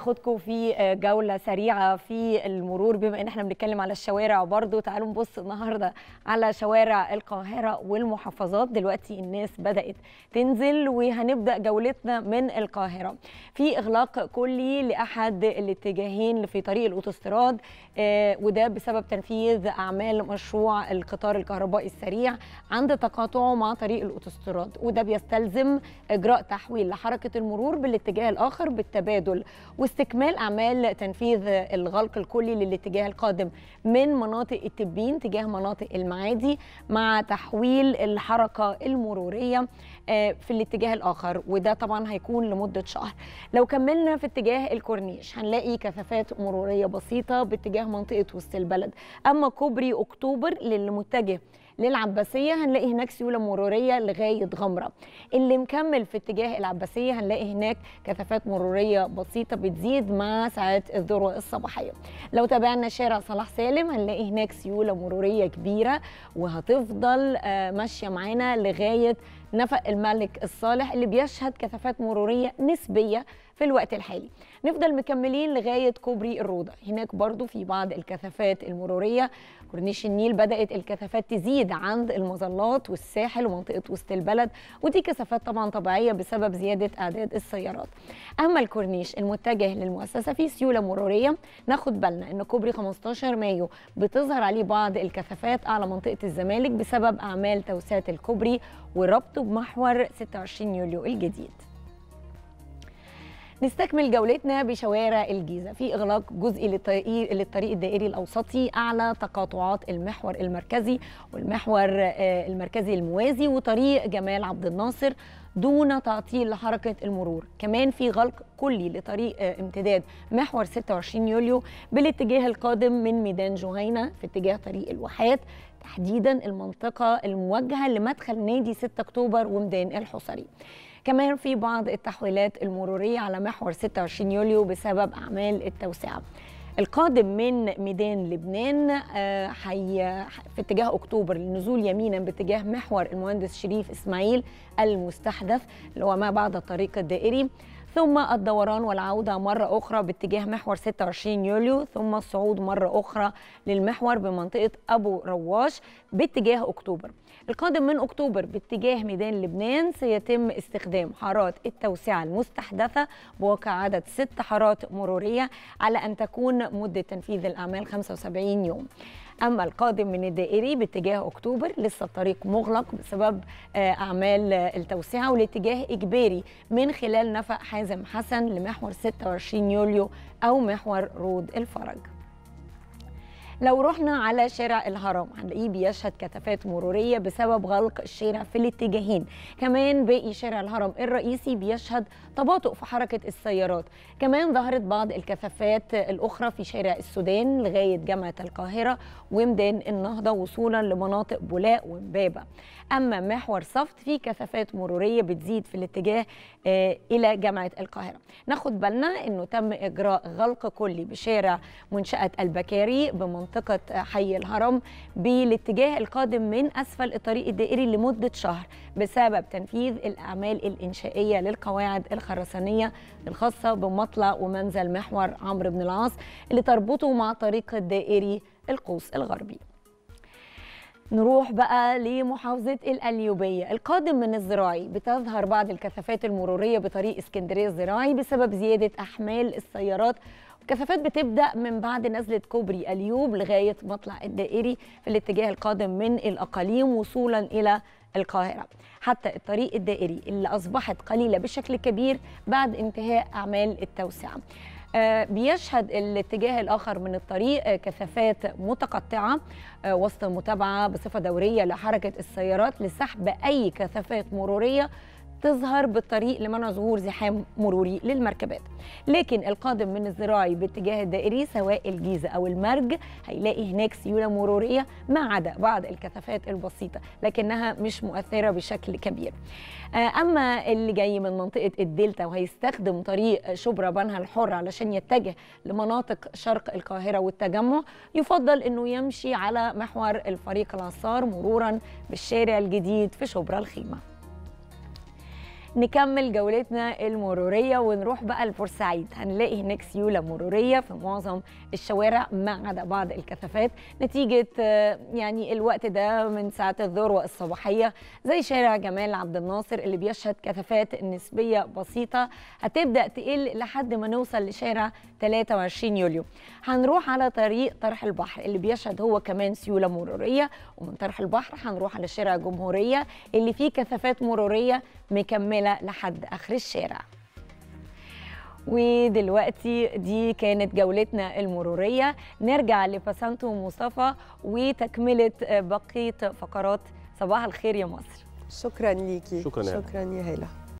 ناخدكم في آه، جولة سريعة في المرور بما ان احنا بنتكلم على الشوارع برضو تعالوا نبص النهاردة على شوارع القاهرة والمحافظات دلوقتي الناس بدأت تنزل وهنبدأ جولتنا من القاهرة في اغلاق كلي لأحد الاتجاهين في طريق الاوتوستراد آه، وده بسبب تنفيذ أعمال مشروع القطار الكهربائي السريع عند تقاطعه مع طريق الاوتوستراد وده بيستلزم إجراء تحويل لحركة المرور بالاتجاه الآخر بالتبادل واستكمال أعمال تنفيذ الغلق الكلي للاتجاه القادم من مناطق التبين تجاه مناطق المعادي مع تحويل الحركة المرورية آه، في الاتجاه الآخر وده طبعا هيكون لمدة شهر لو كملنا في اتجاه الكورنيش هنلاقي كثافات مرورية بسيطة باتجاه منطقة وسط البلد أما كوبري أكتوبر للمتجه للعباسيه هنلاقي هناك سيوله مروريه لغايه غمره اللي مكمل في اتجاه العباسيه هنلاقي هناك كثافات مروريه بسيطه بتزيد مع ساعات الذروه الصباحيه لو تابعنا شارع صلاح سالم هنلاقي هناك سيوله مروريه كبيره وهتفضل آه، ماشيه معانا لغايه نفق الملك الصالح اللي بيشهد كثافات مرورية نسبية في الوقت الحالي نفضل مكملين لغاية كوبري الروضة هناك برضو في بعض الكثافات المرورية كورنيش النيل بدأت الكثافات تزيد عند المظلات والساحل ومنطقة وسط البلد ودي كثافات طبعا طبيعية بسبب زيادة أعداد السيارات أما الكورنيش المتجه للمؤسسة في سيولة مرورية ناخد بالنا أن كوبري 15 مايو بتظهر عليه بعض الكثافات أعلى منطقة الزمالك بسبب أعمال توسعة الكوبري وربط تكتب محور 26 يوليو الجديد نستكمل جولتنا بشوارع الجيزه في اغلاق جزئي للطريق الدائري الاوسطي اعلى تقاطعات المحور المركزي والمحور آه، المركزي الموازي وطريق جمال عبد الناصر دون تعطيل لحركه المرور كمان في غلق كلي لطريق آه، امتداد محور 26 يوليو بالاتجاه القادم من ميدان جهينه في اتجاه طريق الواحات تحديدا المنطقة الموجهة لمدخل نادي 6 أكتوبر وميدان الحصري كمان في بعض التحويلات المرورية على محور 26 يوليو بسبب أعمال التوسعة القادم من ميدان لبنان آه، حي في اتجاه اكتوبر للنزول يمينا باتجاه محور المهندس شريف اسماعيل المستحدث اللي هو ما بعد الطريق الدائري ثم الدوران والعودة مرة أخرى باتجاه محور 26 يوليو ثم الصعود مرة أخرى للمحور بمنطقة أبو رواش باتجاه أكتوبر القادم من أكتوبر باتجاه ميدان لبنان سيتم استخدام حارات التوسعة المستحدثة بواقع عدد ست حارات مرورية على أن تكون مدة تنفيذ الأعمال 75 يوم أما القادم من الدائري باتجاه أكتوبر لسه الطريق مغلق بسبب آه، أعمال آه، التوسعة والاتجاه إجباري من خلال نفق حازم حسن لمحور 26 يوليو أو محور رود الفرج لو رحنا على شارع الهرم هنلاقيه بيشهد كثافات مروريه بسبب غلق الشارع في الاتجاهين كمان باقي شارع الهرم الرئيسي بيشهد تباطؤ في حركه السيارات كمان ظهرت بعض الكثافات الاخرى في شارع السودان لغايه جامعه القاهره وميدان النهضه وصولا لمناطق بولاق ومبابه اما محور صفت فيه كثافات مروريه بتزيد في الاتجاه آه، الى جامعه القاهره ناخد بالنا انه تم اجراء غلق كلي بشارع منشاه البكاري بمنطقه منطقة حي الهرم بالاتجاه القادم من أسفل الطريق الدائري لمدة شهر بسبب تنفيذ الأعمال الإنشائية للقواعد الخرسانية الخاصة بمطلع ومنزل محور عمرو بن العاص اللي تربطه مع طريق الدائري القوس الغربي نروح بقى لمحافظة القليوبية القادم من الزراعي بتظهر بعض الكثافات المرورية بطريق اسكندرية الزراعي بسبب زيادة أحمال السيارات الكثافات بتبدا من بعد نزله كوبري اليوب لغايه مطلع الدائري في الاتجاه القادم من الاقاليم وصولا الى القاهرة حتى الطريق الدائري اللي أصبحت قليلة بشكل كبير بعد انتهاء أعمال التوسعة آه، بيشهد الاتجاه الآخر من الطريق آه، كثافات متقطعة آه، وسط متابعة بصفة دورية لحركة السيارات لسحب أي كثافات مرورية تظهر بالطريق لمنع ظهور زحام مروري للمركبات لكن القادم من الزراعي باتجاه الدائري سواء الجيزه او المرج هيلاقي هناك سيوله مروريه ما عدا بعض الكثافات البسيطه لكنها مش مؤثره بشكل كبير آه، اما اللي جاي من منطقه الدلتا وهيستخدم طريق شبرا بنها الحر علشان يتجه لمناطق شرق القاهره والتجمع يفضل انه يمشي على محور الفريق العصار مرورا بالشارع الجديد في شبرا الخيمه نكمل جولتنا المرورية ونروح بقى لبورسعيد هنلاقي هناك سيولة مرورية في معظم الشوارع ما عدا بعض الكثافات نتيجة آه، يعني الوقت ده من ساعة الذروة الصباحية زي شارع جمال عبد الناصر اللي بيشهد كثافات نسبية بسيطة هتبدأ تقل لحد ما نوصل لشارع 23 يوليو هنروح على طريق طرح البحر اللي بيشهد هو كمان سيولة مرورية ومن طرح البحر هنروح على شارع جمهورية اللي فيه كثافات مرورية مكملة شغاله لحد اخر الشارع ودلوقتي دي كانت جولتنا المروريه نرجع لبسانتو مصطفى وتكمله بقيه فقرات صباح الخير يا مصر شكرا ليكي شكرا, شكرا يا هاله